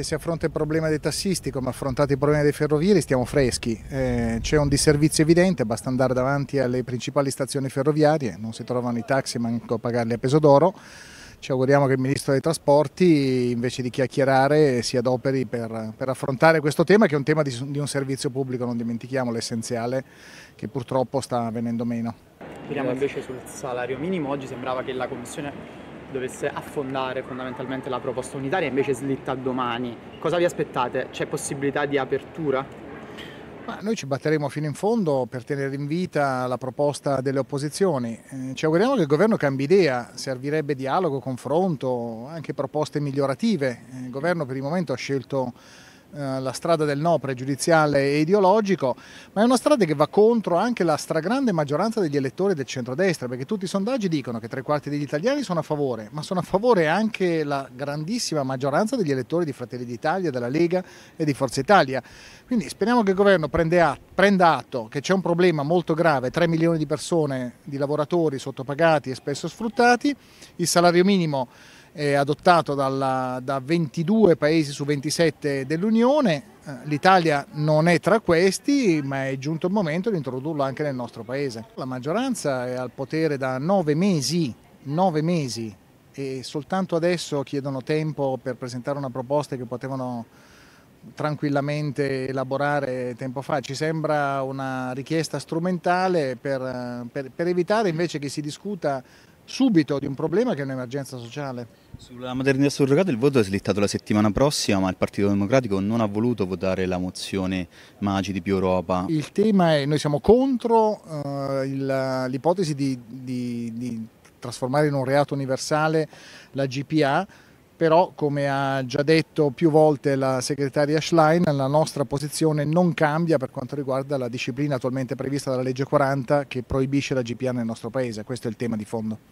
che si affronta il problema dei tassisti come affrontato il problema dei ferrovieri stiamo freschi, eh, c'è un disservizio evidente, basta andare davanti alle principali stazioni ferroviarie, non si trovano i taxi manco a pagarli a peso d'oro, ci auguriamo che il Ministro dei Trasporti invece di chiacchierare si adoperi per, per affrontare questo tema che è un tema di, di un servizio pubblico, non dimentichiamo l'essenziale che purtroppo sta venendo meno. Speriamo invece sul salario minimo, oggi sembrava che la Commissione dovesse affondare fondamentalmente la proposta unitaria e invece slitta domani, cosa vi aspettate? C'è possibilità di apertura? Ma noi ci batteremo fino in fondo per tenere in vita la proposta delle opposizioni. Eh, ci auguriamo che il governo cambi idea, servirebbe dialogo, confronto, anche proposte migliorative. Eh, il governo per il momento ha scelto eh, la strada del no pregiudiziale e ideologico, ma è una strada che va contro anche la stragrande maggioranza degli elettori del centrodestra, perché tutti i sondaggi dicono che tre quarti degli italiani sono a favore, ma sono a favore anche la grandissima maggioranza degli elettori di Fratelli d'Italia, della Lega e di Forza Italia. Quindi speriamo che il governo prenda atto che c'è un problema molto grave, 3 milioni di persone, di lavoratori sottopagati e spesso sfruttati, il salario minimo eh, adottato dalla, da 22 paesi su 27 dell'Unione. Eh, L'Italia non è tra questi, ma è giunto il momento di introdurlo anche nel nostro paese. La maggioranza è al potere da nove mesi, nove mesi, e soltanto adesso chiedono tempo per presentare una proposta che potevano tranquillamente elaborare tempo fa. Ci sembra una richiesta strumentale per, eh, per, per evitare invece che si discuta subito di un problema che è un'emergenza sociale. Sulla maternità surrogata il voto è slittato la settimana prossima, ma il Partito Democratico non ha voluto votare la mozione Magi di più Europa. Il tema è, noi siamo contro uh, l'ipotesi di, di, di trasformare in un reato universale la GPA, però come ha già detto più volte la segretaria Schlein, la nostra posizione non cambia per quanto riguarda la disciplina attualmente prevista dalla legge 40 che proibisce la GPA nel nostro paese, questo è il tema di fondo.